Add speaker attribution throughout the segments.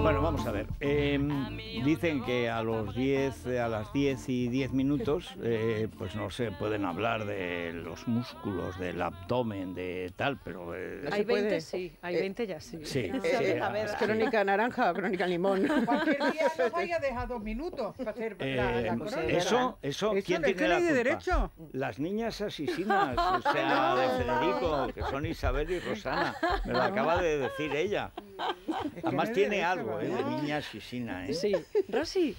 Speaker 1: Bueno, vamos a ver. Em, dicen que a, los 10, a las 10 y 10 minutos, eh, pues no se pueden hablar de los músculos, del abdomen, de tal, pero... Eh, hay 20 sí,
Speaker 2: hay 20 eh, ya sí.
Speaker 3: Sí, a ver, crónica
Speaker 4: naranja o crónica limón.
Speaker 2: Cualquier día no vaya a dejar dos minutos para hacer la, la em, Eso,
Speaker 1: eso, ¿quién tiene la culpa? derecho? Las niñas asesinas, o sea, de Federico, que son Isabel y Rosana. Me lo acaba de decir ella. Además tiene algo, ¿eh? De niña asesina, ¿eh? Sí. Rosy,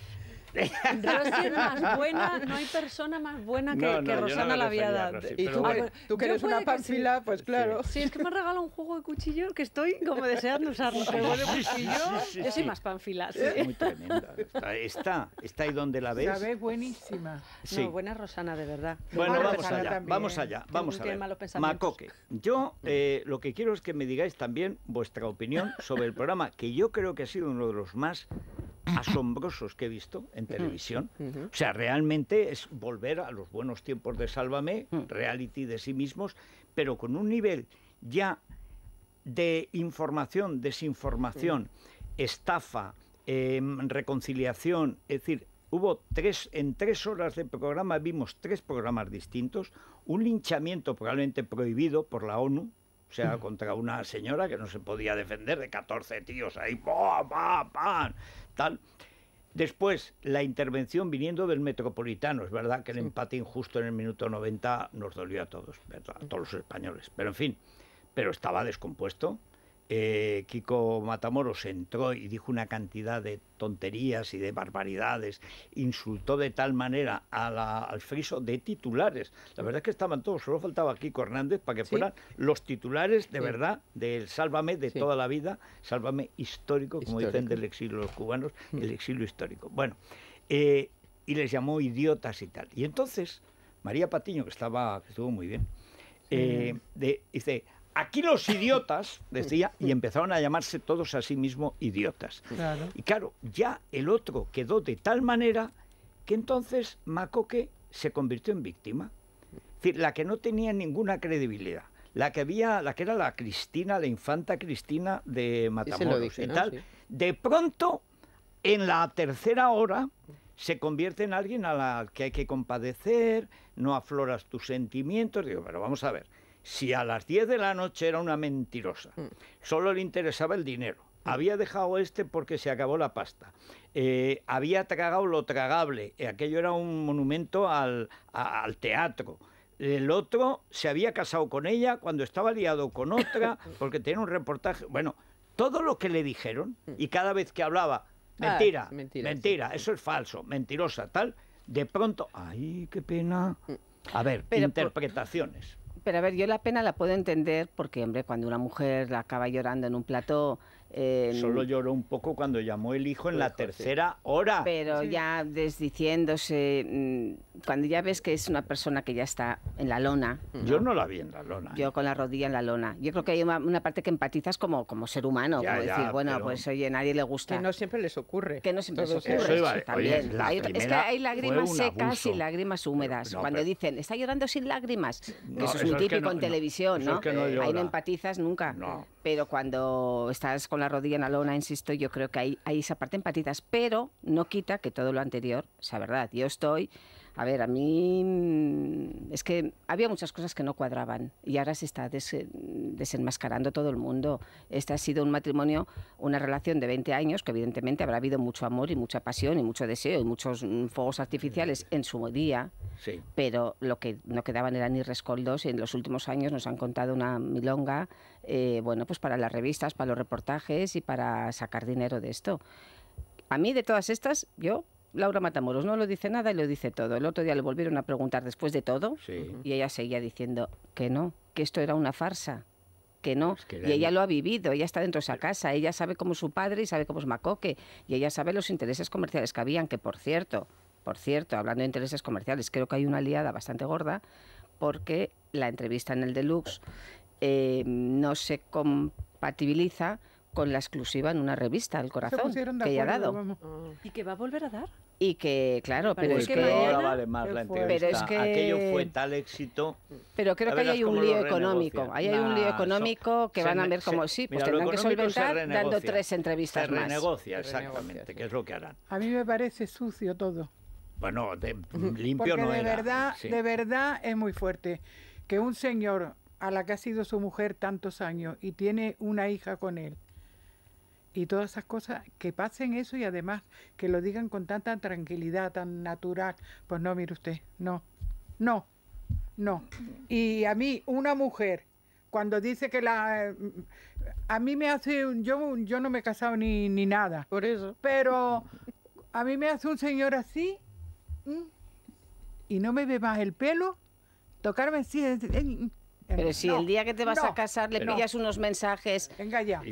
Speaker 1: Rosy es más buena, no hay
Speaker 3: persona más buena que, Rosana la Laviada. y tú, eres una panfila, pues claro. Sí. es que me regalado un juego de cuchillo que estoy como deseando usarlo. Pero de yo soy más panfila.
Speaker 1: Está, está, ahí donde la ves. La ves
Speaker 3: buenísima. Sí. buena Rosana, de verdad. Bueno, vamos, allá, vamos allá, vamos allá, Macoque,
Speaker 1: yo eh, lo que quiero es que me digáis también vuestra opinión sobre el programa, que yo creo que ha sido uno de los más asombrosos que he visto en televisión. O sea, realmente es volver a los buenos tiempos de Sálvame, reality de sí mismos, pero con un nivel ya de información, desinformación, estafa, em, reconciliación, es decir, hubo tres, en tres horas de programa vimos tres programas distintos, un linchamiento probablemente prohibido por la ONU, o sea, contra una señora que no se podía defender de 14 tíos ahí, pa, pa, tal. Después, la intervención viniendo del Metropolitano. Es verdad que el empate injusto en el minuto 90 nos dolió a todos, ¿verdad? a todos los españoles. Pero en fin, pero estaba descompuesto. Eh, Kiko Matamoros entró y dijo una cantidad de tonterías y de barbaridades, insultó de tal manera al friso de titulares. La verdad es que estaban todos, solo faltaba Kiko Hernández para que fueran los titulares de verdad del Sálvame de toda la vida, Sálvame histórico, como dicen del exilio los cubanos, mm. el exilio histórico. Bueno, eh, y les llamó idiotas y tal. Y entonces, María Patiño, que estaba, que estuvo muy bien, eh, dice, aquí los idiotas, decía, y empezaron a llamarse todos a sí mismos idiotas. Y claro, ya el otro quedó de tal manera que entonces Macoque se convirtió en víctima. Es decir, la que no tenía ninguna credibilidad. La que había, la que era la Cristina, la infanta Cristina de Matamoros y tal. De pronto, en la tercera hora, se convierte en alguien a la que hay que compadecer, no afloras tus sentimientos. Digo, pero vamos a ver si a las 10 de la noche era una mentirosa. Mm. Solo le interesaba el dinero. Mm. Había dejado este porque se acabó la pasta. Eh, había tragado lo tragable. Eh, aquello era un monumento al, teatro. El otro se había casado con ella cuando estaba liado con otra porque tenía un reportaje. Bueno, todo lo que le dijeron mm. y cada vez que hablaba, ah, mentira, mentira, eso es falso, mentirosa, tal, de
Speaker 5: pronto, ay,
Speaker 1: qué pena. A ver, interpretaciones.
Speaker 5: Pero a ver, yo la pena la puedo entender porque, hombre, cuando una mujer la acaba llorando en un plató Em, Solo lloró un poco cuando llamó el hijo en la tercera hora. Pero ya desdiciéndose, mm, cuando ya ves que es una persona que ya está en la lona. Yo no
Speaker 1: la vi en la lona. Yo ¿eh?
Speaker 5: con la rodilla en la lona. Yo creo que hay una, parte que empatizas como, como ser humano. como decir, bueno, pues oye, nadie le gusta. Que no siempre les ocurre. Que no siempre les ocurre. también. es que hay lágrimas secas y lágrimas húmedas. cuando dicen, está llorando sin lágrimas, que eso es muy típico en televisión, ¿no? Eh, ahí no empatizas nunca pero cuando estás con la rodilla en la lona, insisto, yo creo que ahí, ahí esa parte empatitas, pero no quita que todo lo anterior sea verdad. Yo estoy a ver, a mí mm, es que había muchas cosas que no cuadraban y ahora se está desenmascarando todo el mundo. Este ha sido un matrimonio, una relación de 20 años que evidentemente habrá habido mucho amor y mucha pasión y mucho deseo y muchos mm, fuegos artificiales en su día, sí. pero lo que no quedaban eran ni rescoldos. En los últimos años nos han contado una milonga, eh, bueno, pues para las revistas, para los reportajes y para sacar dinero de esto. A mí de todas estas, yo Laura Matamoros no lo dice nada y lo dice todo. El otro día le volvieron a preguntar después de todo y ella seguía diciendo que no, que esto era una farsa que no. y ella lo ha vivido, ella está dentro de esa eh. casa, ella sabe cómo es su padre y sabe cómo es Macoque, y ella sabe los intereses comerciales que habían, que por cierto, por cierto, hablando de intereses comerciales, creo que hay una aliada bastante gorda, porque la entrevista en el Deluxe eh, no se compatibiliza con la exclusiva en una revista, El Corazón, que ella ha dado.
Speaker 3: Ah. ¿Y que va a volver a dar?
Speaker 5: Y que, claro, pero es que, vale más pero Aquello fue tal éxito... Pero creo que ahí hay un lío económico. hay un lío económico que van a ver como... Sí, pues tendrán que solventar dando tres entrevistas
Speaker 1: más. Renegocia, exactamente, que es lo que harán.
Speaker 2: A mí me parece sucio todo.
Speaker 1: Bueno, limpio no de Verdad, De
Speaker 2: verdad es muy fuerte que un señor a la que ha sido su mujer tantos años y tiene una hija con él y todas esas cosas, que pasen eso y además que lo digan con tanta tranquilidad, tan natural. Pues no, mire usted, no, no, no. Y a mí, una mujer, cuando dice que la... A mí me hace... Yo, yo no me he casado ni, ni nada. Por eso. Pero a mí me hace un señor así mm, y no me ve más el pelo, tocarme así.
Speaker 5: Pero em, si el día que te vas a casar le pillas unos mensajes,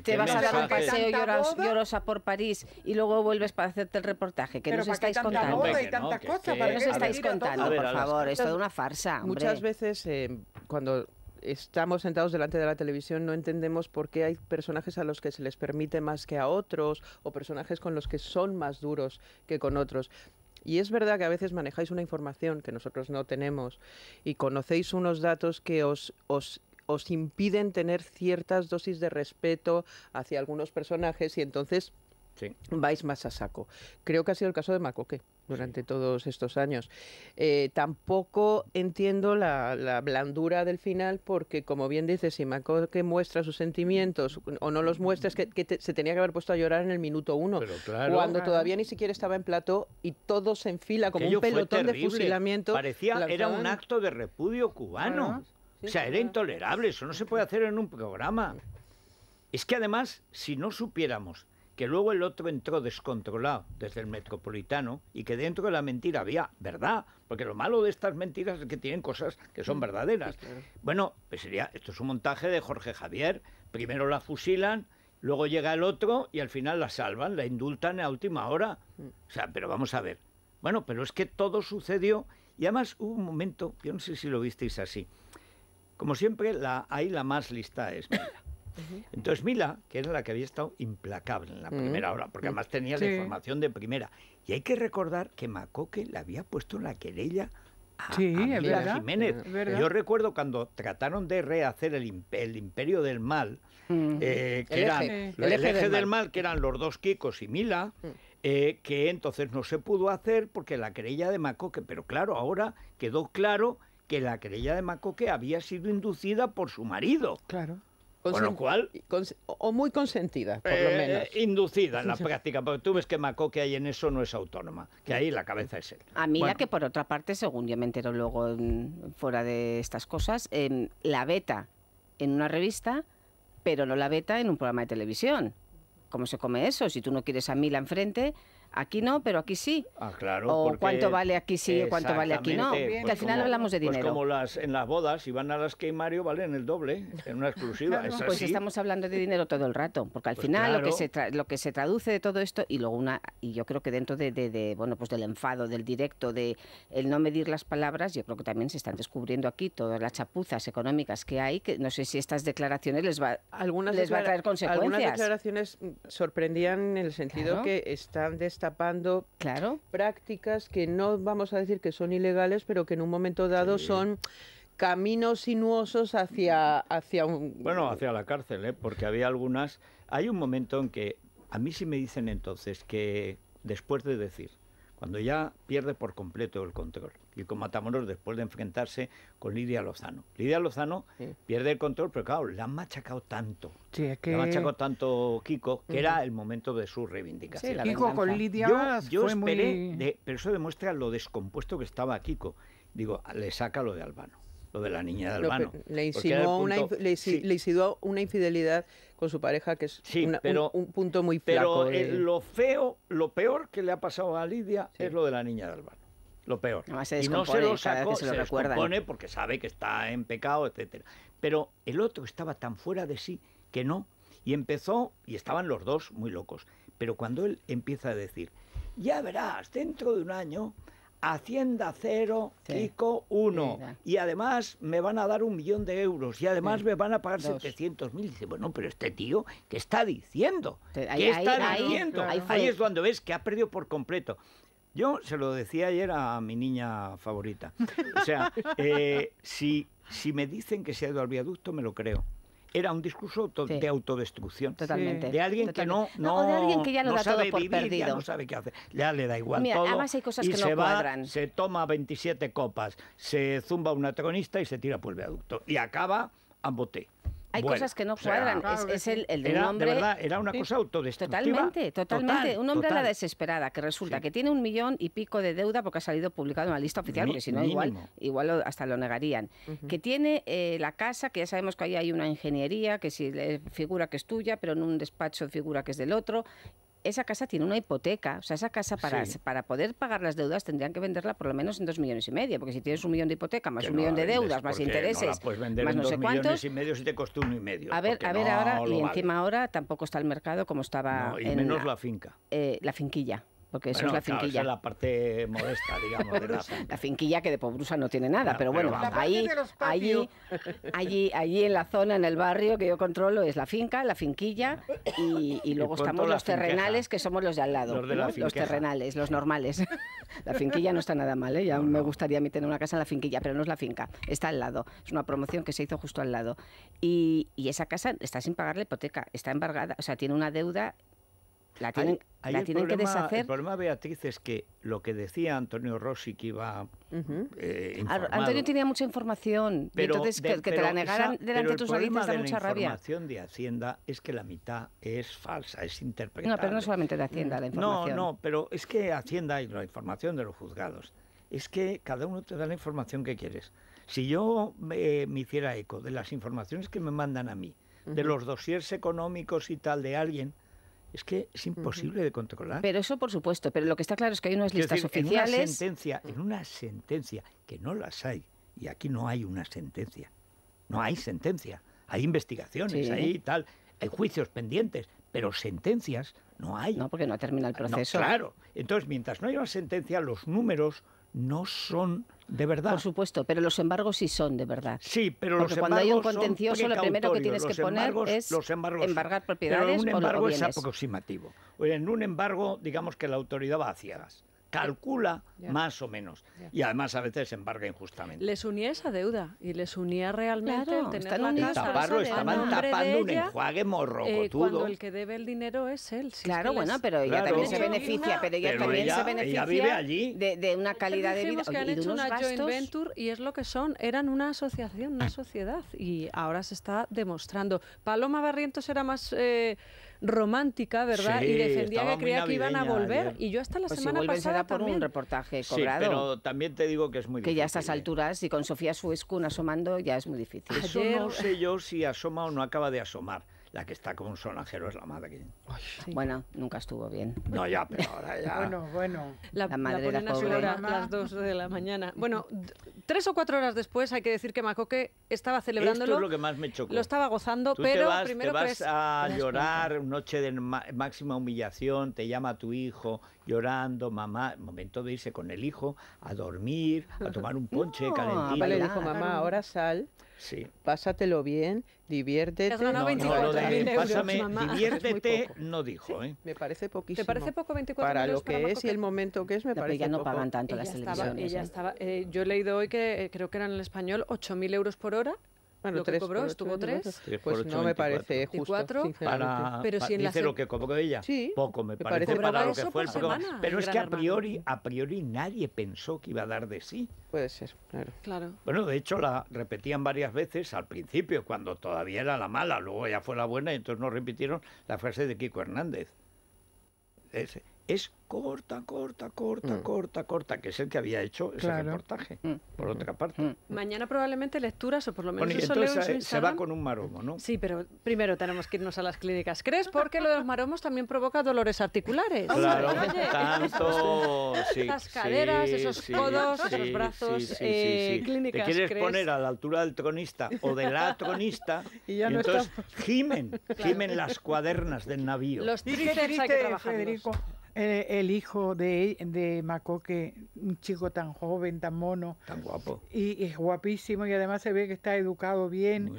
Speaker 5: te vas a dar un paseo llorosa por París y luego vuelves para hacerte el reportaje, que nos estáis contando. estáis contando, por favor, es una farsa. Muchas
Speaker 4: veces eh, cuando estamos sentados delante de la televisión no entendemos por qué hay personajes a los que se les permite más que a otros o personajes con los que son más duros que con otros. Y es verdad que a veces manejáis una información que nosotros no tenemos y conocéis unos datos que os, os impiden tener ciertas dosis de respeto hacia algunos personajes y entonces vais más a saco. Creo que ha sido el caso de Macoque durante todos estos años. Eh, tampoco entiendo la, blandura del final porque, como bien dice, si que muestra sus sentimientos o no los muestra, es que, se tenía que haber puesto a llorar en el
Speaker 1: minuto uno, cuando todavía
Speaker 4: ni siquiera estaba en plató y todo se enfila como un pelotón de fusilamiento. Parecía, era un acto
Speaker 1: de repudio cubano. o sea, era intolerable, eso no se puede hacer en un programa. Es que además, si no supiéramos que luego el otro entró descontrolado desde el metropolitano y que dentro de la mentira había verdad, porque lo malo de estas mentiras es que tienen cosas que son mm, verdaderas. Bueno, pues sería, esto es un montaje de Jorge Javier, primero la fusilan, luego llega el otro y al final la salvan, la indultan a última hora. Mm. O sea, pero vamos a ver. Bueno, pero es que todo sucedió y además hubo un momento, yo no sé si lo visteis así, como siempre, la, ahí la más lista es entonces Mila, que era la que había estado implacable en la primera hora, porque además tenía la información de primera. Y hay que recordar que Macoque le había puesto la querella a, Jiménez. Yo recuerdo cuando trataron de rehacer el, imperio del mal, el del, mal. que eran los dos Kikos y Mila. Mm. Eh, que entonces no se pudo hacer porque la querella de Macoque, pero claro, ahora quedó claro que la querella de Macoque había sido inducida por su marido. Claro. ¿Con lo cual? o muy consentida, por lo eh, eh, menos. Inducida en la práctica, porque tú ves que Macó que hay en eso no es autónoma, que ahí la cabeza es él. A mí que
Speaker 5: por otra parte, según yo me entero luego fuera de estas cosas, em, la beta en una revista, pero no la beta en un programa de televisión. ¿Cómo se come eso? Si tú no quieres a Mila enfrente, aquí no, pero aquí sí. Ah, claro. O cuánto vale aquí sí o cuánto vale aquí no. que al pues final hablamos de pues dinero. Pues como
Speaker 1: las, en las bodas, si van a las que Mario vale en el doble, en una exclusiva. pues estamos hablando de
Speaker 5: dinero todo el rato, porque al pues final lo, que se lo que se traduce de todo esto, y luego una, y yo creo que dentro de, bueno, pues del enfado, del directo, de el no medir las palabras, yo creo que también se están descubriendo aquí todas las chapuzas económicas que hay, que no sé si estas declaraciones les va,
Speaker 4: algunas les va a traer consecuencias. Algunas declaraciones sorprendían en el sentido que están tapando prácticas que no vamos a decir que son ilegales, pero que en un momento dado son caminos sinuosos hacia, hacia un... Bueno, hacia
Speaker 1: la cárcel, ¿eh? porque había algunas... Hay un momento en que a mí sí me dicen entonces que después de decir cuando ya pierde por completo el control. Y con Matamoros después de enfrentarse con Lidia Lozano. Lidia Lozano pierde el control, pero claro, la han machacado tanto.
Speaker 2: Sí, es que... La
Speaker 1: tanto Kiko, que era el momento de su reivindicación. Sí, Kiko con Lidia yo, fue esperé muy... pero eso demuestra lo descompuesto que estaba Kiko. Digo, le saca lo de Albano lo de la niña de Albano. Le insinuó, una,
Speaker 4: una infidelidad con su pareja, que es un,
Speaker 1: punto muy flaco. Pero lo feo, lo peor que le ha pasado a Lidia es lo de la niña de Albano. Lo peor. No,
Speaker 5: se y no se lo sacó, se, lo se
Speaker 1: porque sabe que está en pecado, etcétera. Pero el otro estaba tan fuera de sí que no. Y empezó, y estaban los dos muy locos. Pero cuando él empieza a decir, ya verás, dentro de un año Hacienda 0, uno, 1. y además me van a dar un millón de euros. Y además me van a pagar 700 mil. Dice, bueno, pero este tío, ¿qué está diciendo? ¿Qué ahí, está diciendo? Ahí, es cuando ves que ha perdido por completo. Yo se lo decía ayer a mi niña favorita. O sea, eh, si, si me dicen que se ha ido al viaducto, me lo creo era un discurso de autodestrucción. Totalmente. De alguien que no, no, sabe vivir, Ya no sabe qué hacer. Ya le da igual todo. Además hay cosas y que se no va, Se toma 27 copas, se zumba un atronista y se tira por el viaducto. Y acaba a boté
Speaker 5: hay cosas que no cuadran. es, el, el era, verdad,
Speaker 1: era una cosa autodestructiva. Totalmente, totalmente. un hombre a la
Speaker 5: desesperada, que resulta que tiene un millón y pico de deuda porque ha salido publicado en la lista oficial, que porque si no, igual, igual hasta lo negarían. Que tiene eh, la casa, que ya sabemos que ahí hay una ingeniería, que si le figura que es tuya, pero en un despacho figura que es del otro, esa casa tiene una hipoteca. O sea, esa casa para, para poder pagar las deudas tendrían que venderla por lo menos en dos millones y medio. Porque si tienes un millón de hipoteca, más un millón de deudas, más intereses, no vender más en dos millones
Speaker 1: y medio si te costó uno y medio. A ver, a ver ahora, y encima
Speaker 5: ahora tampoco está el mercado como estaba. en menos la, finca. Eh, la finquilla porque eso es la finquilla. Claro, la
Speaker 1: parte modesta, digamos,
Speaker 5: la finquilla que de Pobrusa no tiene nada, pero bueno, ahí, allí, allí, en la zona, en el barrio que yo controlo es la finca, la finquilla y, luego estamos los terrenales, que somos los de al lado, los, terrenales, los normales. La finquilla no está nada mal, ¿eh? ya me gustaría a mí tener una casa en la finquilla, pero no es la finca, está al lado, es una promoción que se hizo justo al lado. Y, y esa casa está sin pagar la hipoteca, está embargada, o sea, tiene una deuda la tienen, la tienen que deshacer. El
Speaker 1: problema, Beatriz, es que lo que decía Antonio Rossi que iba. Eh, Antonio
Speaker 5: tenía mucha información, pero, entonces que, te la negaran delante de tus narices da mucha rabia. La
Speaker 1: información de Hacienda es que la mitad es falsa, es interpretada. No, pero no solamente
Speaker 5: de Hacienda la información. No,
Speaker 1: no, pero es que Hacienda y la información de los juzgados es que cada uno te da la información que quieres. Si yo me hiciera eco de las informaciones que me mandan a mí, de los dosieres económicos y tal de alguien, es que es imposible de controlar.
Speaker 5: Pero eso, por supuesto, pero lo que está claro es que hay unas listas oficiales. En una,
Speaker 1: sentencia, en mm. una sentencia, que no las hay, y aquí no hay una sentencia, no hay sentencia, hay investigaciones, ahí hay tal, hay juicios pendientes, pero sentencias no hay. No, porque no ha terminado el ah, proceso. claro, entonces mientras no haya una sentencia, los números, no son
Speaker 5: de verdad. Por supuesto, pero los embargos sí son de verdad. Sí, pero Porque cuando hay un contencioso lo primero que tienes que poner es embargar propiedades pero un embargo es
Speaker 1: aproximativo. en un embargo digamos que la autoridad va a ciegas calcula más o menos. Y además a veces se embarga injustamente.
Speaker 3: Les unía esa deuda y les unía realmente claro, el tener la casa.
Speaker 1: Taparlo, estaban tapando un enjuague morrocotudo. Eh, cuando el
Speaker 5: que debe el dinero es él. claro, bueno, pero ella también se beneficia, pero ella también se beneficia De, una calidad de vida. que han hecho una gastos? venture
Speaker 3: y es lo que son, eran una asociación, una sociedad
Speaker 5: y ahora se está
Speaker 3: demostrando. Paloma Barrientos era más... Eh, romántica, ¿verdad? y defendía
Speaker 1: que creía que iban a volver. Y yo hasta la pues semana pasada por un reportaje
Speaker 5: cobrado. Sí, pero
Speaker 1: también te digo que es muy difícil. Que ya
Speaker 5: a estas ¿eh? alturas, y con Sofía Suescun asomando, ya es muy difícil. no
Speaker 1: sé yo si asoma o no acaba de asomar. La que está con un sonajero es la madre.
Speaker 5: que Bueno, nunca estuvo bien. No, ya, pero ahora ya.
Speaker 1: bueno,
Speaker 2: bueno. La,
Speaker 1: madre era la pobre. las dos de la mañana.
Speaker 3: Bueno, tres o cuatro horas después hay que decir que Macoque estaba celebrándolo. Esto es lo que
Speaker 1: más me chocó. Lo estaba
Speaker 3: gozando, pero primero te vas a llorar,
Speaker 1: noche de máxima humillación, te llama tu hijo llorando, mamá, momento de irse con el hijo a dormir, a tomar un ponche calentito. Vale, dijo mamá, ahora sal Sí.
Speaker 4: Pásatelo bien, diviértete. No, no, no, de, euros,
Speaker 1: diviértete, no dijo. ¿eh? Me parece
Speaker 4: poquísimo. ¿Te parece poco 24 Para lo que es y el momento que es, me parece ya poco. no pagan tanto las televisiones. ¿eh?
Speaker 3: estaba, eh, yo he leído hoy que eh, creo que eran en español 8.000 euros por hora bueno, lo tres, que cobró estuvo tres.
Speaker 1: pues no me parece justo. pero si la dice lo que cobró ella. poco me, parece, para que fue el Pero es que a priori, a priori nadie pensó que iba a dar de sí. Puede ser, claro. Bueno, de hecho la repetían varias veces al principio, cuando todavía era la mala, luego ya fue la buena y entonces nos repitieron la frase de Kiko Hernández. Ese es corta, corta, corta, mm. corta, corta, que es el que había hecho ese reportaje, mm. por mm. otra parte.
Speaker 3: Mañana probablemente lecturas, o por lo menos Se va
Speaker 1: con un maromo, ¿no?
Speaker 3: Sí, pero primero tenemos que irnos a las clínicas ¿Crees? porque lo de los maromos también provoca dolores articulares. Claro, tanto... las caderas, esos codos, esos brazos, eh, clínicas Te quieres poner a
Speaker 1: la altura del tronista o de la tronista, y, ya entonces gimen, gimen las cuadernas del navío. Los tríceps hay que trabajar.
Speaker 2: Eh, el, hijo de, de Macoque, un chico tan joven, tan mono. Tan guapo. Y, es guapísimo y además se ve que está educado bien.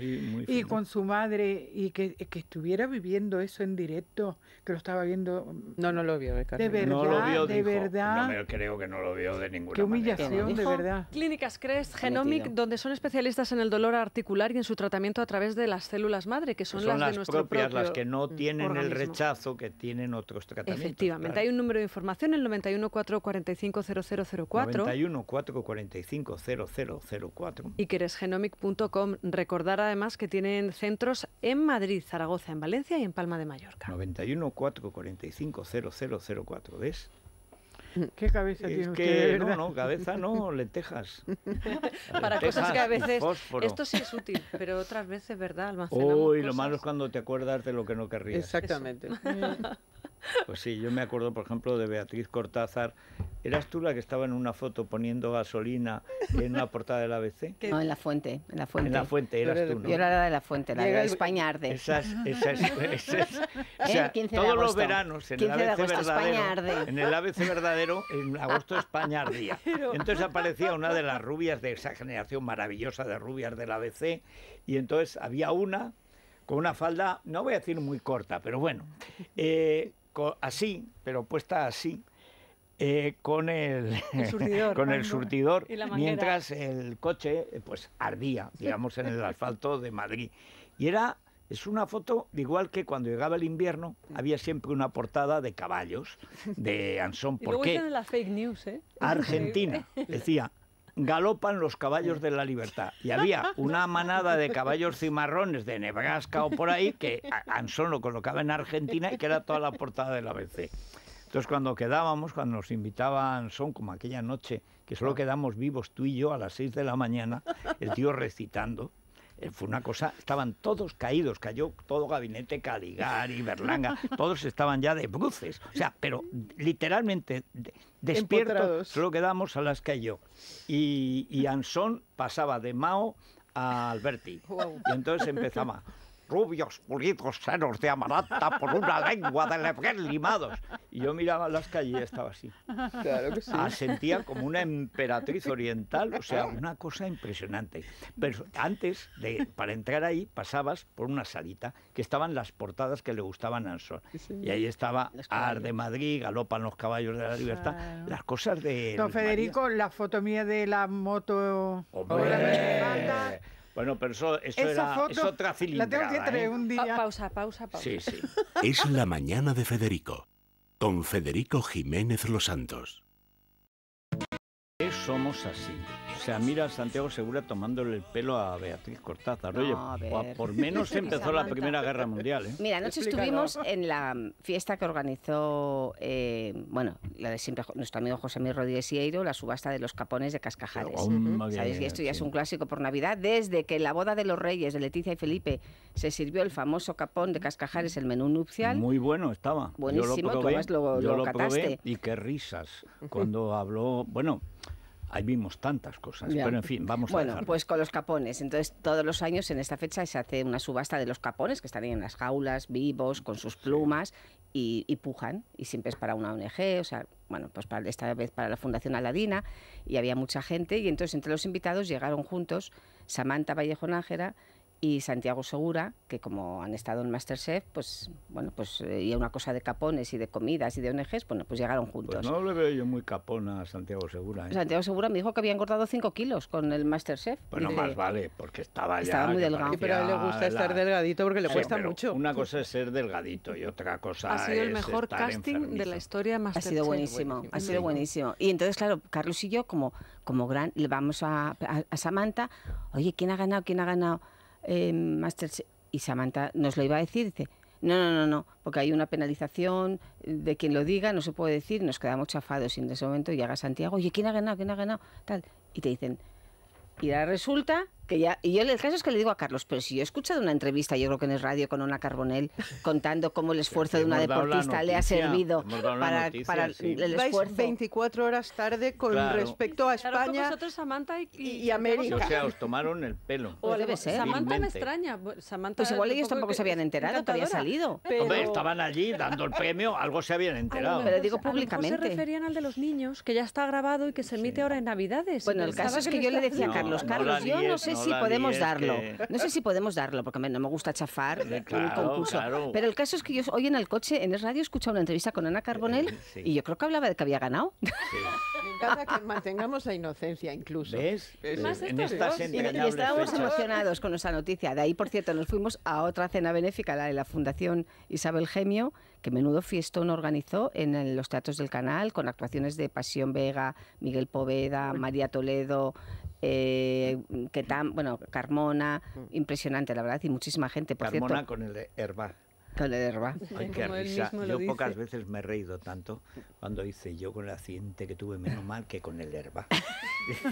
Speaker 2: y con su madre y que, que, estuviera viviendo eso en directo, que lo estaba viendo.
Speaker 4: No, no lo vio, eh, de, verdad, no lo vio, de verdad. No creo que no lo vio de ninguna Qué humillación, de
Speaker 2: verdad.
Speaker 3: Clínicas Crest Genomic, donde son especialistas en el dolor articular y en su tratamiento a través de las células madre, que son, las, de nuestro propias, propio las que no
Speaker 1: tienen el rechazo que tienen otros tratamientos. Efectivamente hay un
Speaker 3: número de información, el 914450004.
Speaker 1: 914450004.
Speaker 3: Y que eres genomic.com. Recordar además que tienen centros en Madrid, Zaragoza, en Valencia y en Palma de Mallorca.
Speaker 1: 914450004. ¿Ves?
Speaker 2: ¿Qué cabeza
Speaker 3: es tiene
Speaker 1: usted? Que, no, no, cabeza no, lentejas. Para cosas que a veces. Esto
Speaker 3: sí es útil, pero otras veces, ¿verdad? Almacenamos Uy, lo malo es
Speaker 1: cuando te acuerdas de lo que no querrías. Exactamente. Pues sí, yo me acuerdo, por ejemplo, de Beatriz Cortázar. ¿Eras tú la que estaba en una foto poniendo gasolina
Speaker 5: en una portada del ABC? No, en la fuente, en la fuente. En la fuente, eras tú, ¿no? Yo era la de la fuente, la de España Arde. Esas, esas,
Speaker 2: esas,
Speaker 5: todos los veranos en el ABC
Speaker 1: verdadero. En el ABC verdadero en ah, agosto España ardía. Entonces aparecía una de las rubias de esa generación maravillosa de rubias del ABC y entonces había una con una falda, no voy a decir muy corta, pero bueno, eh, así, pero puesta así, eh, con el, surtidor, con el surtidor mientras el coche eh, pues ardía, digamos, en el asfalto de Madrid. Y era es una foto, igual que cuando llegaba el invierno, mm. había siempre una portada de caballos de Anson. ¿Por qué?
Speaker 3: las fake news, ¿eh? Argentina, decía,
Speaker 1: galopan los caballos de la libertad. Y había una manada de caballos cimarrones de Nebraska o por ahí que Anson lo colocaba en Argentina y que era toda la portada de la ABC. Entonces cuando quedábamos, cuando nos invitaba Anson como aquella noche, que solo ah. quedamos vivos tú y yo a las 6 de la mañana, el tío recitando, eh, fue una cosa, estaban todos caídos, cayó todo gabinete Caligari, Berlanga, todos estaban ya de bruces. O sea, pero literalmente despiertos, solo quedamos a las que yo. Y, y Anson pasaba de Mao a Alberti. Y entonces empezaba rubios, pulidos senos de amaranta por una lengua de lebrel limados. Y yo miraba las calles y estaba así.
Speaker 2: Claro que sí. Ah, sentía como
Speaker 1: una emperatriz oriental, o sea, una cosa impresionante. Pero antes, de, para entrar ahí, pasabas por una salita que estaban las portadas que le gustaban al sol, Y ahí estaba Ar de Madrid, Galopan los caballos de la libertad, las cosas de... Don Federico,
Speaker 2: la foto mía de la moto...
Speaker 1: Bueno, pero eso, era, es otra cilindrada. La tengo que traer ¿eh? un
Speaker 3: día. pausa, pausa, pausa. Sí, sí.
Speaker 1: es la mañana de Federico, con Federico Jiménez Los Santos. Somos así. O sea, mira a Santiago Segura tomándole el pelo a Beatriz Cortázar. Oye, por menos empezó la Primera Guerra Mundial. ¿eh? Mira, anoche estuvimos
Speaker 5: en la fiesta que organizó, eh, bueno, la de siempre, nuestro amigo José Miguel Rodríguez Eiro, la subasta de los capones de Cascajares. ¿Sabes? esto ya es un clásico por Navidad. Desde que en la boda de los reyes de Leticia y Felipe se sirvió el famoso capón de Cascajares, el menú nupcial.
Speaker 1: Muy bueno estaba. Buenísimo, yo lo, yo lo, Probé y qué risas cuando habló, bueno Ahí vimos tantas cosas, pero en fin, vamos a ver. Bueno,
Speaker 5: pues con los capones. Entonces, todos los años en esta fecha se hace una subasta de los capones que están ahí en las jaulas, vivos, con sus plumas, y, pujan, y siempre es para una ONG, o sea, bueno, pues para, esta vez para la Fundación Aladina, y había mucha gente, y entonces entre los invitados llegaron juntos Samantha Vallejo Nájera, y Santiago Segura, que como han estado en Masterchef, pues bueno, pues eh, y una cosa de capones y de comidas y de ONGs, bueno, pues llegaron pues juntos. Pues no
Speaker 1: le veo yo muy capón a Santiago Segura. ¿eh?
Speaker 5: Santiago Segura me dijo que había engordado 5 kilos con el Masterchef. Bueno, más
Speaker 1: vale, porque estaba, estaba muy delgado. pero a él le gusta estar delgadito porque le cuesta mucho. Una cosa es ser delgadito y otra cosa Ha sido el mejor casting de la
Speaker 5: historia Masterchef. Ha sido buenísimo, ha sido buenísimo. Y entonces, claro, Carlos y yo como, como gran, le vamos a Samantha, oye, ¿quién ha ganado? ¿Quién ha ganado? eh, Y Samantha nos lo iba a decir, dice, no, no, no, no, porque hay una penalización de quien lo diga, no se puede decir, nos quedamos chafados. Y en ese momento llega Santiago, oye, ¿quién ha ganado? ¿Quién ha ganado? Tal. Y te dicen, y ahora resulta y yo el caso es que le digo a Carlos, pero si yo he escuchado una entrevista, yo creo que en el radio con una carbonel contando cómo el esfuerzo de una deportista le ha servido para, el esfuerzo.
Speaker 4: 24 horas tarde con respecto a España
Speaker 5: y, América. O sea, os
Speaker 1: tomaron el pelo. Pues o debe ser. Samantha me extraña.
Speaker 5: pues igual ellos tampoco se habían enterado que había salido. estaban
Speaker 1: allí dando el premio, algo se habían enterado. Pero pues
Speaker 5: digo públicamente. se
Speaker 3: referían al de los niños, que ya está grabado y que se emite ahora en Navidades. Bueno, el caso es que, yo le decía a Carlos, Carlos, yo no sé
Speaker 5: si si podemos darlo. No sé si podemos darlo, porque no me gusta chafar eh, concurso. Pero el caso es que yo hoy en el coche, en el radio, he una entrevista con Ana Carbonell eh, y yo creo que hablaba de que había ganado. Me encanta que mantengamos la inocencia incluso. ¿Ves? y, estábamos emocionados con esa noticia. De ahí, por cierto, nos fuimos a otra cena benéfica, la de la Fundación Isabel Gemio, que menudo fiestón organizó en los teatros del canal, con actuaciones de Pasión Vega, Miguel Poveda, María Toledo, eh, que tan, bueno, Carmona, mm. impresionante, la verdad, y muchísima gente, por Carmona
Speaker 1: con el Herba.
Speaker 5: Con herba Ay, Yo pocas
Speaker 1: veces me he reído tanto cuando hice yo con el accidente que tuve menos mal que con el herba.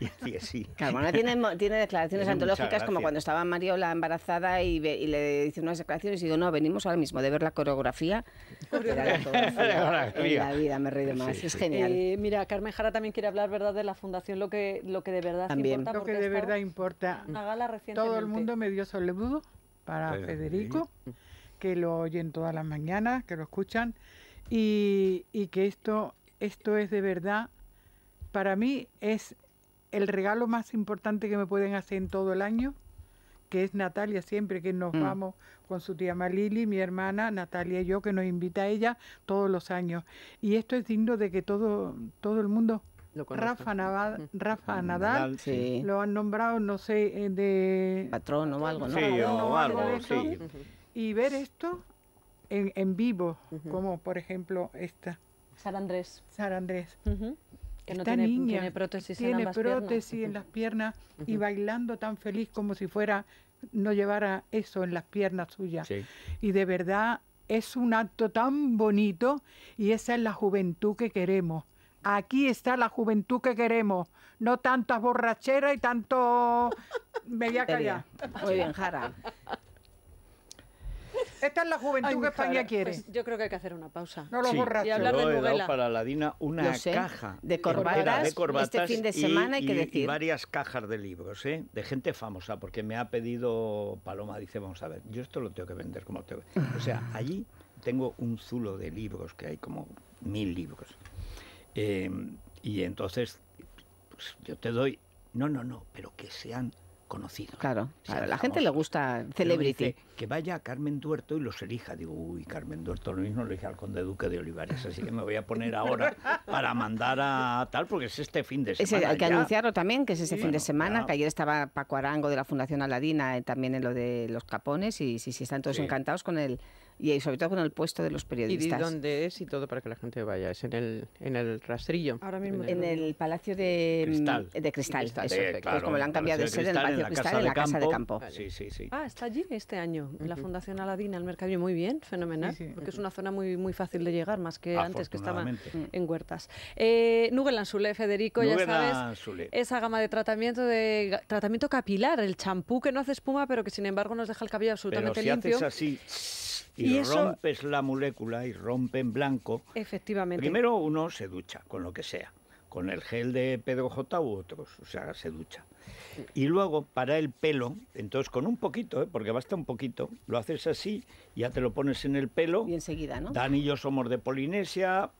Speaker 1: y decía sí. Carmona tiene,
Speaker 5: tiene declaraciones antológicas como cuando estaba Mariola embarazada y, y le hice unas declaraciones y digo, no, venimos ahora mismo de ver la coreografía. la vida me he reído más. es genial. Eh,
Speaker 3: mira, Carmen Jara también quiere hablar, ¿verdad?, de la fundación, lo que, lo que de verdad también. importa. Lo que de verdad
Speaker 2: importa.
Speaker 3: Todo el mundo
Speaker 2: me dio soleudo para Federico que lo oyen todas las mañanas, que lo escuchan y, que esto, esto es de verdad, para mí es el regalo más importante que me pueden hacer en todo el año, que es Natalia siempre, que nos mm. vamos con su tía Malili, mi hermana, Natalia y yo, que nos invita a ella todos los años. Y esto es digno de que todo, todo el mundo... Mm. Rafa, Nadal Rafa Nadal, lo han nombrado, no sé, eh, de... Patrón o algo, ¿no? algo sí y ver esto en, en vivo, como por ejemplo esta. Sara Andrés. Sara Andrés. esta niña tiene prótesis, tiene en, prótesis en las piernas y bailando tan feliz como si fuera no llevara eso en las piernas suyas. Y de verdad es un acto tan bonito y esa es la juventud que queremos. Aquí está la juventud que queremos, no tantas borracheras y tanto media calla. Muy bien, Jara.
Speaker 3: Esta es la juventud que España quiere. Pues yo creo que hay que hacer una pausa. No lo borras.
Speaker 1: Y hablar yo de he para la Dina una caja de corbatas, este fin de semana hay que decir. varias cajas de libros, ¿eh? De gente famosa, porque me ha pedido Paloma, dice, vamos a ver, yo esto lo tengo que vender como tengo. O sea, allí tengo un zulo de libros, que hay como mil libros. Eh, y entonces, pues, yo te doy, no, no, no, pero que sean conocido Claro, a la gente le
Speaker 5: gusta celebrity.
Speaker 1: que vaya a Carmen Duerto y los elija. Digo, uy, Carmen Duerto lo mismo lo dije al conde duque de Olivares, así que me voy a poner ahora para mandar a tal, porque es este fin de semana. hay que anunciarlo
Speaker 5: también, que es ese fin de semana, que ayer estaba Paco Arango de la Fundación Aladina eh, también en lo de los capones y si están todos encantados con el y sobre todo con el puesto de los periodistas. ¿Y
Speaker 4: dónde es y todo para que la gente vaya? Es en el, en el rastrillo. Ahora mismo. En el,
Speaker 5: Palacio de mm, Cristal. De Cristal, Eso, como lo han cambiado de sede, en el de campo. Ah, está allí este
Speaker 3: año, en la Fundación Aladina, el Mercadillo. Muy bien, fenomenal, porque es una zona muy, muy fácil de llegar, más que antes que estaban mm. en huertas. Eh, Anzule, Federico, ya sabes, esa gama de tratamiento, de tratamiento capilar, el champú que no hace espuma, pero que sin embargo nos deja el cabello absolutamente pero si
Speaker 1: Haces así, y, rompes la molécula y rompe en blanco. Efectivamente. Primero uno se ducha con lo que sea, con el gel de Pedro J u otros, o sea, se ducha. Y luego, para el pelo, entonces con un poquito, ¿eh? porque basta un poquito, lo haces así, ya te lo pones en el pelo. Y enseguida, ¿no? Dan y yo somos de Polinesia.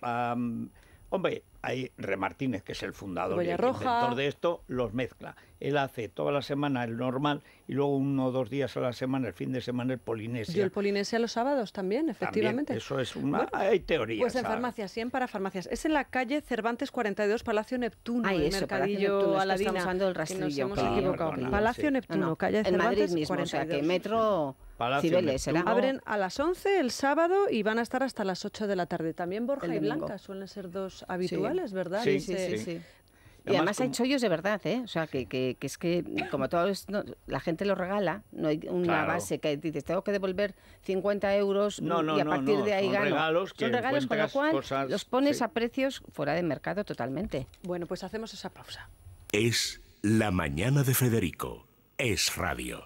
Speaker 1: Hombre, hay Remartínez, que es el fundador y el inventor de esto, los mezcla. Él hace toda la semana el normal y luego uno o dos días a la semana, el fin de semana, el polinesia. Y el
Speaker 3: polinesia los sábados también, efectivamente.
Speaker 1: eso es una... hay teoría. Pues en ¿sabes? farmacias,
Speaker 3: 100 para farmacias. Es en la calle Cervantes 42, Palacio Neptuno, Ay, el eso, Mercadillo Palacio Aladina. Estamos usando el rastrillo.
Speaker 5: Que nos hemos equivocado. Palacio Neptuno, no, no. calle en Cervantes Madrid mismo, 42. metro... Palacio Abren
Speaker 3: a las 11 el sábado y van a estar hasta las 8 de la tarde. También Borja y Blanca suelen ser dos habituales, ¿verdad? sí, sí. sí.
Speaker 5: Y además, hay chollos de verdad, ¿eh? O sea, que, es que, como todo la gente lo regala, no hay una base que dices, tengo que devolver 50 euros y a partir de ahí son Regalos son regalos con lo los pones a precios fuera de mercado totalmente. Bueno, pues hacemos esa pausa.
Speaker 1: Es la mañana de Federico. Es radio.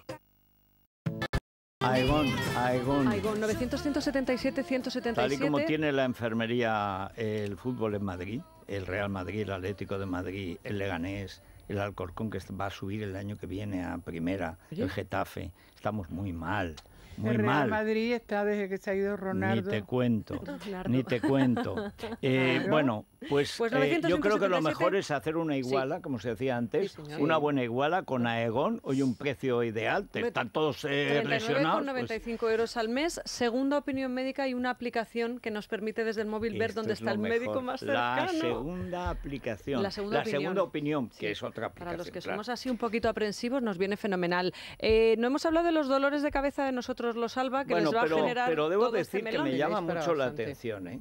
Speaker 1: Aegon, Aegon. Aegon,
Speaker 3: 977-177. Tal y como tiene
Speaker 1: la enfermería el fútbol en Madrid, el Real Madrid, el Atlético de Madrid, el Leganés, el Alcorcón que va a subir el año que viene a primera, el Getafe, estamos muy mal. Muy Real Madrid
Speaker 2: está desde que se ha ido Ronaldo. Ni te
Speaker 1: cuento, ni te cuento. Eh, bueno, pues, pues eh, yo creo que lo mejor es hacer una iguala, como se decía antes, una buena iguala con Aegon, hoy un precio ideal, te están todos eh, lesionados. 95
Speaker 3: pues euros al mes, segunda opinión médica y una aplicación que nos permite desde el móvil ver dónde está el médico más cercano. La
Speaker 1: segunda aplicación, la segunda opinión, que es otra aplicación. Para los que somos
Speaker 3: así un poquito aprensivos nos viene fenomenal. no hemos hablado de los dolores de cabeza de nosotros lo salva, que va pero, a generar. Pero debo este decir que me llama mucho la atención,
Speaker 1: ¿eh?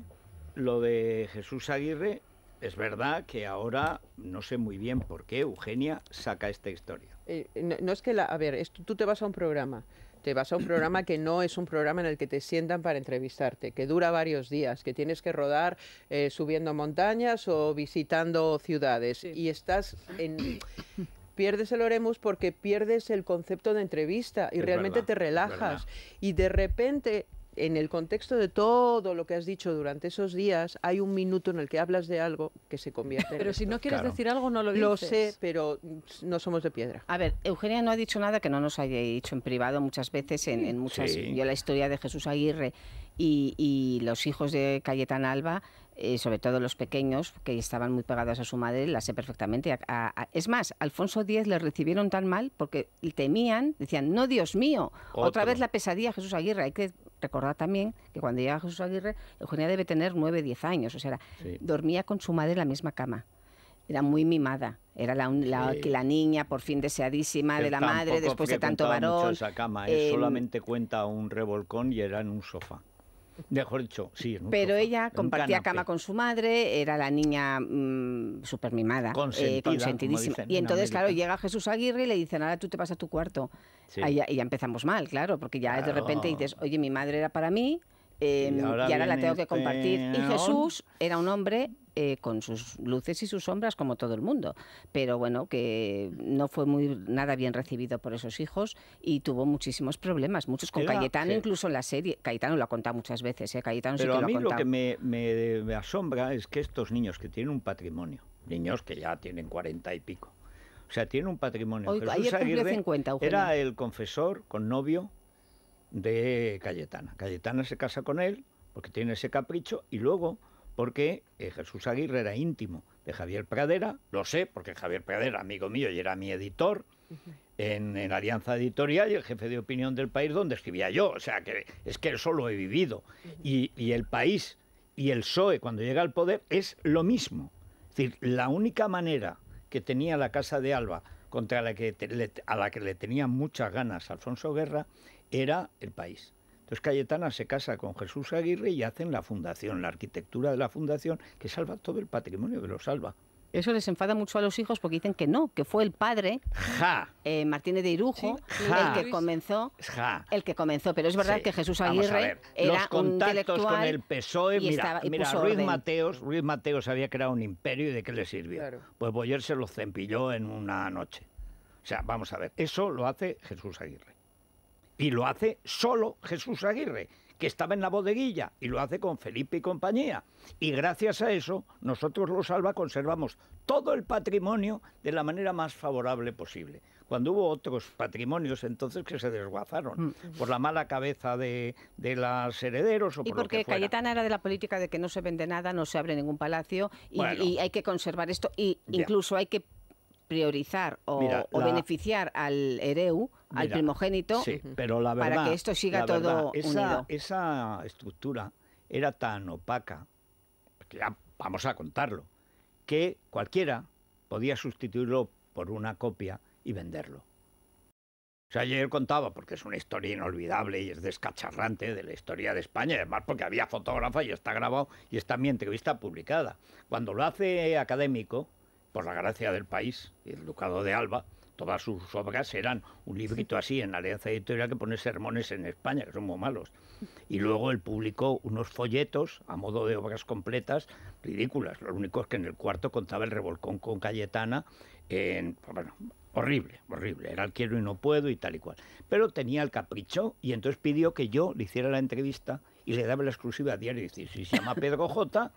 Speaker 1: Lo de Jesús Aguirre, es verdad que ahora no sé muy bien por qué Eugenia saca esta historia.
Speaker 4: Eh, no, es que la. A ver, tú te vas a un programa te vas a un programa que no es un programa en el que te sientan para entrevistarte, que dura varios días, que tienes que rodar eh, subiendo montañas o visitando ciudades y estás en pierdes el Oremos porque pierdes el concepto de entrevista y realmente te relajas. Y de repente en el contexto de todo lo que has dicho durante esos días,
Speaker 5: hay un minuto en el que hablas de algo que se convierte pero en. Pero si no quieres decir
Speaker 3: algo, no lo
Speaker 4: dices. Lo sé,
Speaker 5: pero no somos de piedra. A ver, Eugenia no ha dicho nada que no nos haya dicho en privado muchas veces, en, muchas. Yo la historia de Jesús Aguirre y, y, los hijos de Cayetán Alba eh, sobre todo los pequeños que estaban muy pegados a su madre, la sé perfectamente. es más, Alfonso X le recibieron tan mal porque temían, decían, no, Dios mío, otra vez la pesadilla Jesús Aguirre. Hay que recordar también que cuando llega Jesús Aguirre, Eugenia debe tener 9, diez años, o sea, dormía con su madre en la misma cama era muy mimada. Era la, la, la niña por fin deseadísima de la madre después de tanto varón. Mucho esa cama, em, solamente
Speaker 1: cuenta un revolcón y era en un sofá. Mejor dicho, sí. Pero ella compartía cama
Speaker 5: con su madre, era la niña Super súper mimada, consentidísima. y entonces, claro, llega Jesús Aguirre y le dice nada tú te vas a tu cuarto. y ya empezamos mal, claro, porque ya de repente dices, oye, mi madre era para mí, Em, y ahora, la tengo que compartir. Y Jesús era un hombre eh, con sus luces y sus sombras como todo el mundo, pero bueno, que no fue muy nada bien recibido por esos hijos y tuvo muchísimos problemas, muchos con Cayetano, incluso en la serie. Cayetano lo ha contado muchas veces, ¿eh? Cayetano pero sí que a mí lo, que
Speaker 1: me, asombra es que estos niños que tienen un patrimonio, niños que ya tienen cuarenta y pico, o sea, tienen un patrimonio. Jesús Era el confesor con novio de Cayetana. Cayetana se casa con él porque tiene ese capricho y luego porque eh, Jesús Aguirre era íntimo de Javier Pradera, lo sé, porque Javier Pradera, amigo mío, y era mi editor en, Alianza Editorial y el jefe de opinión del país donde escribía yo. O sea, que es que eso lo he vivido. y, el país y el PSOE cuando llega al poder es lo mismo. Es decir, la única manera que tenía la Casa de Alba contra la que a la que le tenía muchas ganas Alfonso Guerra era el país. Entonces Cayetana se casa con Jesús Aguirre y hacen la fundación, la arquitectura de la
Speaker 5: fundación, que salva todo el patrimonio, que lo salva. Eso les enfada mucho a los hijos porque dicen que no, que fue el padre eh, Martínez de Irujo el que comenzó, el que comenzó. Pero es verdad que Jesús Aguirre era un con el e, Y mira, mira Ruiz
Speaker 1: Mateos, Ruiz Mateos había creado un imperio y de qué le sirvió. Pues Boyer se lo cempilló en una noche. O sea, vamos a ver, eso lo hace Jesús Aguirre. Y lo hace solo Jesús Aguirre, que estaba en la bodeguilla, y lo hace con Felipe y compañía. Y gracias a eso, nosotros los Alba conservamos todo el patrimonio de la manera más favorable posible. Cuando hubo otros patrimonios entonces que se desguazaron mm. por la mala cabeza de, de las herederos o por Y porque Cayetana
Speaker 5: era de la política de que no se vende nada, no se abre ningún palacio y, hay que conservar esto. Y incluso hay que priorizar o, beneficiar al hereu, al primogénito, pero
Speaker 1: verdad, para que esto siga todo esa, Esa estructura era tan opaca, ya vamos a contarlo, que cualquiera podía sustituirlo por una copia y venderlo. O sea, ayer contaba, porque es una historia inolvidable y es descacharrante de la historia de España, además porque había fotógrafa y está grabado y está mi entrevista publicada. Cuando lo hace académico, por la gracia del país y el Ducado de Alba, todas sus obras eran un librito así en la Alianza Editorial que pone sermones en España, que son muy malos. Y luego él publicó unos folletos a modo de obras completas ridículas. Lo único es que en el cuarto contaba el revolcón con Cayetana, en, pues bueno, horrible, horrible. Era el quiero y no puedo y tal y cual. Pero tenía el capricho y entonces pidió que yo le hiciera la entrevista y le daba la exclusiva a diario. Y decía, si se llama Pedro J,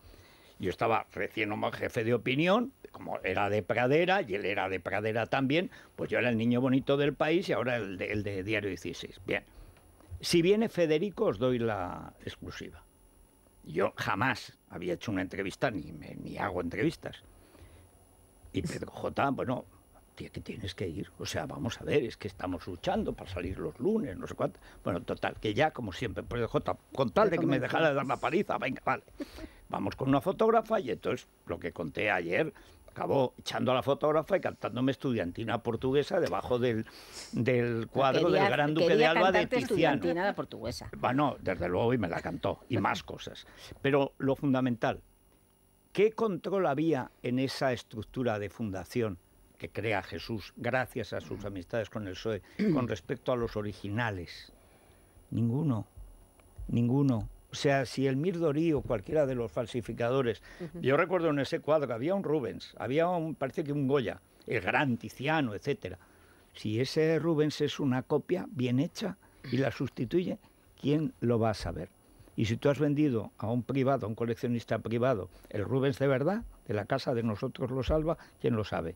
Speaker 1: yo estaba recién como jefe de opinión, como era de pradera y él era de pradera también, pues yo era el niño bonito del país y ahora el de, el de Diario 16. Bien, si viene Federico os doy la exclusiva. Yo jamás había hecho una entrevista, ni, me, hago entrevistas. Y Pedro J, bueno, que tienes que ir. O sea, vamos a ver, es que estamos luchando para salir los lunes, no sé cuánto. Bueno, total, que ya, como siempre, Pedro J, con tal de que me dejara de dar la paliza, venga, vale. Vamos con una fotógrafa y entonces lo que conté ayer, acabó echando a la fotógrafa y cantándome estudiantina portuguesa debajo del, del cuadro del Gran Duque de Alba de Tiziano. Estudiantina portuguesa. Bueno, desde luego, y me la cantó, y más cosas. Pero lo fundamental, ¿qué control había en esa estructura de fundación que crea Jesús gracias a sus amistades con el PSOE con respecto a los originales? Ninguno, ninguno. O sea, si el Mirdorí o cualquiera de los falsificadores, yo recuerdo en ese cuadro había un Rubens, había un, parece que un Goya, el gran Tiziano, etcétera. Si ese Rubens es una copia bien hecha y la sustituye, ¿quién lo va a saber? Y si tú has vendido a un privado, a un coleccionista privado, el Rubens de verdad, de la casa de nosotros lo salva, ¿quién lo sabe?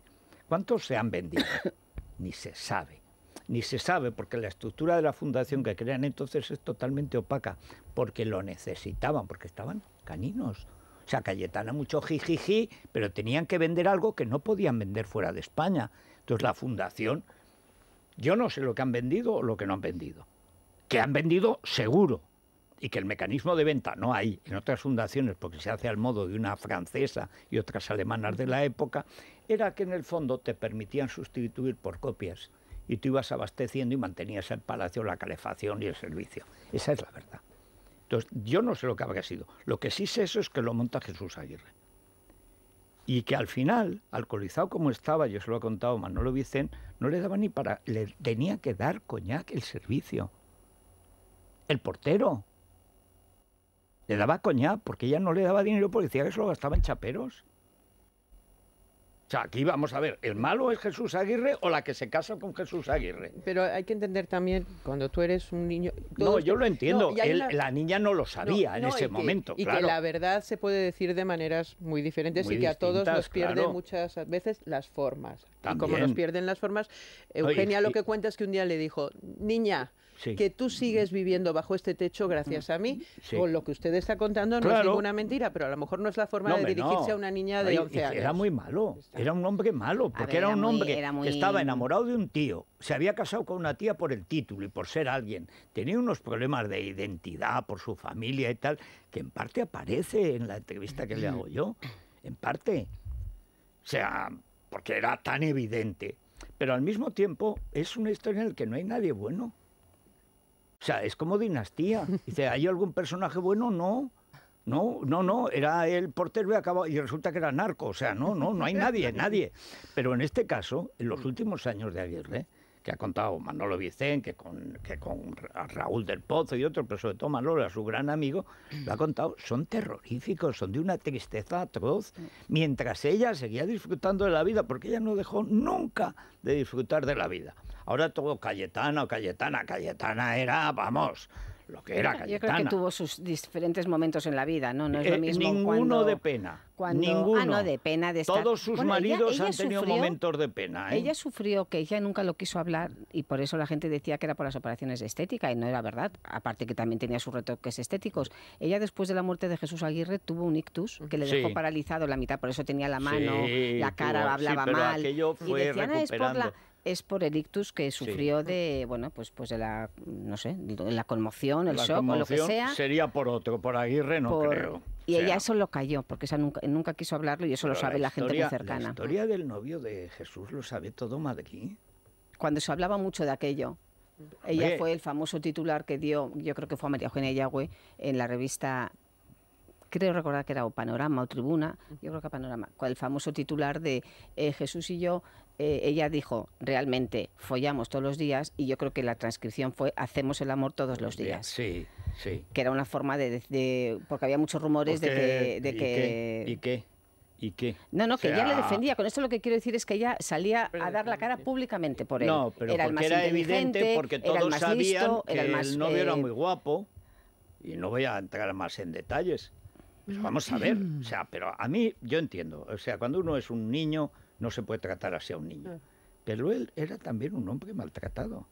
Speaker 1: ¿Cuántos se han vendido? Ni se sabe ni se sabe, porque la estructura de la fundación que crean entonces es totalmente opaca, porque lo necesitaban, porque estaban caninos. O sea, Cayetana mucho jijiji, pero tenían que vender algo que no podían vender fuera de España. Entonces la fundación, yo no sé lo que han vendido o lo que no han vendido. Que han vendido seguro, y que el mecanismo de venta no hay en otras fundaciones, porque se hace al modo de una francesa y otras alemanas de la época, era que en el fondo te permitían sustituir por copias y tú ibas abasteciendo y mantenías el palacio, la calefacción y el servicio. Esa es la verdad. Entonces, yo no sé lo que habría sido. Lo que sí sé eso es que lo monta Jesús Aguirre. Y que al final, alcoholizado como estaba, yo se lo he contado Manolo dicen no le daba ni para. Le tenía que dar coñac el servicio. El portero. Le daba coñac porque ella no le daba dinero porque decía que se lo gastaba en chaperos. O sea, aquí vamos a ver, ¿el malo es Jesús Aguirre o la que se casa con Jesús Aguirre?
Speaker 4: Pero hay que entender también, cuando tú eres un niño...
Speaker 1: No, yo lo entiendo, la niña no lo sabía en ese momento. Y que la
Speaker 4: verdad se puede decir de maneras muy diferentes y que a todos nos pierden muchas veces las formas. Y como nos pierden las formas, Eugenia lo que cuenta es que un día le dijo, niña, que tú sigues viviendo bajo este techo gracias a mí. Con lo que usted está contando no es ninguna mentira, pero a lo mejor no es
Speaker 1: la forma de dirigirse a una niña de 11 años. Era muy malo, era un hombre malo, porque era, un hombre que estaba enamorado de un tío, se había casado con una tía por el título y por ser alguien, tenía unos problemas de identidad por su familia y tal, que en parte aparece en la entrevista que le hago yo, en parte. O sea, porque era tan evidente. Pero al mismo tiempo es una historia en la que no hay nadie bueno. O sea, es como dinastía. Dice, ¿hay algún personaje bueno? No. No, no, no, era el portero y, y resulta que era narco. O sea, no, no, no hay nadie, nadie. Pero en este caso, en los últimos años de Aguirre, que ha contado Manolo Vicente, que con, que con Raúl del Pozo y otros, pero sobre todo Manolo, su gran amigo, lo ha contado, son terroríficos, son de una tristeza atroz, mientras ella seguía disfrutando de la vida, porque ella no dejó nunca de disfrutar de la vida. Ahora todo Cayetano, Cayetana, Cayetana era, vamos, lo que era Cayetana. Yo creo que
Speaker 5: tuvo sus diferentes momentos en la vida, ¿no? No es lo eh, mismo Ninguno de pena. ninguno. Ah, no, de pena de estar... Todos sus maridos han tenido momentos
Speaker 1: de pena. ¿eh? Ella
Speaker 5: sufrió que ella nunca lo quiso hablar y por eso la gente decía que era por las operaciones de estética y no era verdad. Aparte que también tenía sus retoques estéticos. Ella después de la muerte de Jesús Aguirre tuvo un ictus que le dejó paralizado la mitad, por eso tenía la mano, la cara, hablaba mal. Fue y decían, ah, es por es por el ictus que sufrió de, bueno, pues, pues de la, no sé, la conmoción, el shock o lo que sea.
Speaker 1: Sería por otro, por Aguirre no creo. Y ella
Speaker 5: eso lo cayó, porque esa nunca, nunca quiso hablarlo y eso lo sabe la, gente muy cercana. La historia
Speaker 1: del novio de Jesús lo sabe todo
Speaker 5: Madrid. Cuando se hablaba mucho de aquello. Ella fue el famoso titular que dio, yo creo que fue a María Eugenia Yagüe, en la revista creo recordar que era o Panorama o Tribuna, yo creo que Panorama, con el famoso titular de eh, Jesús y yo, eh, ella dijo, realmente follamos todos los días y yo creo que la transcripción fue hacemos el amor todos los días. Sí, sí. Que era una forma de... porque había muchos rumores de que... ¿y qué? ¿Y qué? No, no, que ella le defendía. Con esto lo que quiero decir es que ella salía a dar la cara públicamente por él. No, pero era más era evidente, porque todos sabían que el, novio era eh, muy
Speaker 1: guapo. Y no voy a entrar más en detalles vamos a ver, o sea, pero a mí yo entiendo, o sea, cuando uno es un niño no se puede tratar así a un niño. Ah. Pero él era también un hombre maltratado.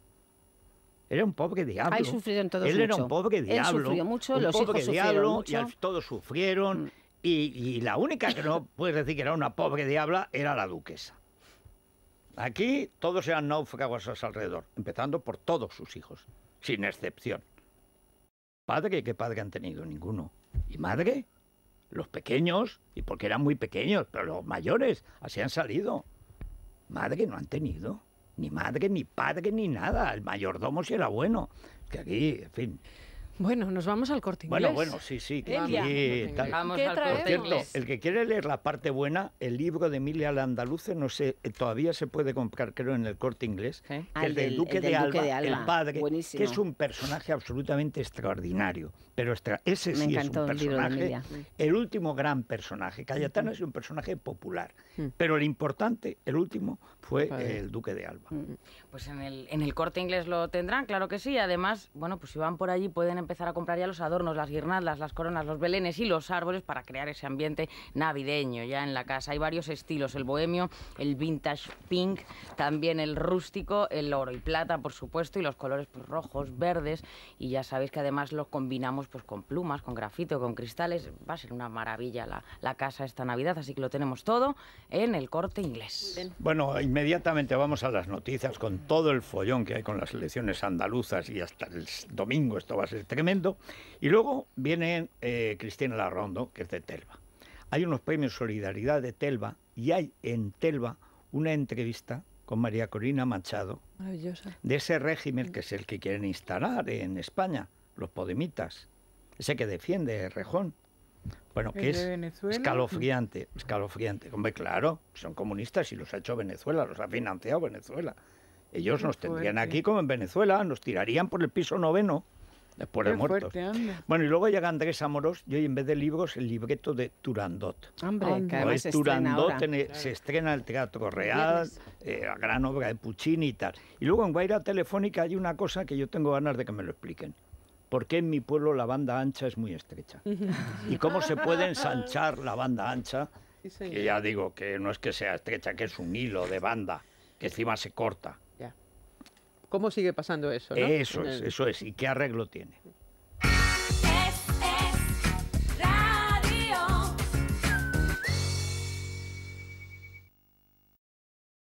Speaker 1: Era un pobre diablo. Ahí sufrieron todos Él era un pobre diablo. Él sufrió mucho, los pobre hijos diablo, todos sufrieron. Mm. Y, y, la única que no puedes decir que era una pobre diabla era la duquesa. Aquí todos eran náufragos a su alrededor, empezando por todos sus hijos, sin excepción. Padre, ¿qué padre han tenido? Ninguno. ¿Y madre? los pequeños, y porque eran muy pequeños, pero los mayores, así han salido. Madre no han tenido, ni madre, ni padre, ni nada. El mayordomo sí era bueno. Que aquí, en fin. Bueno, nos vamos al corte inglés. Bueno, bueno, sí, sí. Vamos al corte Por cierto, el que quiere leer la parte buena, el libro de Emilia la no sé, eh, todavía se puede comprar, creo, en el corte inglés. Ah, el, del, Duque, de, Alba, el padre, que es un personaje absolutamente extraordinario. Pero ese sí es un personaje. El, último gran personaje. Cayetano es un personaje popular. Mm. Pero el importante, el último, fue el Duque de Alba. Mm
Speaker 5: pues en el, en el corte inglés lo tendrán, claro que sí. Además, bueno, pues si van por allí pueden empezar a comprar ya los adornos, las guirnaldas, las coronas, los belenes y los árboles para crear ese ambiente navideño ya en la casa. Hay varios estilos, el bohemio, el vintage pink, también el rústico, el oro y plata, por supuesto, y los colores pues, rojos, verdes. Y ya sabéis que además los combinamos pues con plumas, con grafito, con cristales. Va a ser una maravilla la, la casa esta Navidad, así que lo tenemos todo en el corte inglés.
Speaker 1: Bueno, inmediatamente vamos a las noticias con todo el follón que hay con las elecciones andaluzas y hasta el domingo esto va a ser tremendo. Y luego viene eh, Cristina Larrondo, que es de Telva. Hay unos premios Solidaridad de Telva y hay en Telva una entrevista con María Corina Machado de ese régimen que es el que quieren instalar en España, los podemitas, ese que defiende Rejón. Bueno, que es
Speaker 2: escalofriante,
Speaker 1: escalofriante. Hombre, claro, son comunistas y los ha hecho Venezuela, los ha financiado Venezuela. Ellos nos pues tendrían aquí como en Venezuela, nos tirarían por el piso noveno después eh, el de muertos. bueno, y luego llega Andrés Amorós, y hoy en vez de libros, el libreto de Turandot. Hombre, es Turandot se estrena, el, Teatro Real, la eh, gran obra de Puccini y tal. Y luego en Guaira Telefónica hay una cosa que yo tengo ganas de que me lo expliquen. ¿Por qué en mi pueblo la banda ancha es muy estrecha? ¿Y cómo se puede ensanchar la banda ancha? que ya digo que no es que sea estrecha, que es un hilo de banda, que encima se corta.
Speaker 4: ¿Cómo sigue pasando eso? Eso es, eso es.
Speaker 1: ¿Y qué arreglo
Speaker 4: tiene?